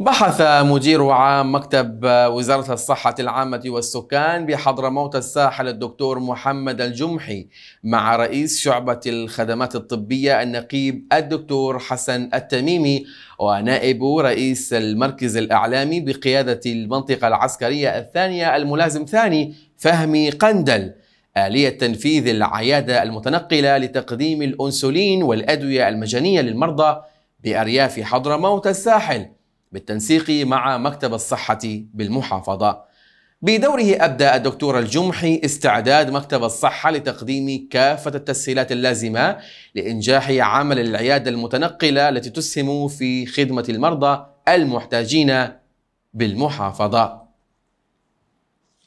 بحث مدير عام مكتب وزارة الصحة العامة والسكان بحضرموت الساحل الدكتور محمد الجمحي مع رئيس شعبة الخدمات الطبية النقيب الدكتور حسن التميمي ونائب رئيس المركز الإعلامي بقيادة المنطقة العسكرية الثانية الملازم ثاني فهمي قندل آلية تنفيذ العيادة المتنقلة لتقديم الأنسولين والأدوية المجانية للمرضى بأرياف حضرموت الساحل بالتنسيق مع مكتب الصحة بالمحافظة بدوره أبدى الدكتور الجمحي استعداد مكتب الصحة لتقديم كافة التسهيلات اللازمة لإنجاح عمل العيادة المتنقلة التي تسهم في خدمة المرضى المحتاجين بالمحافظة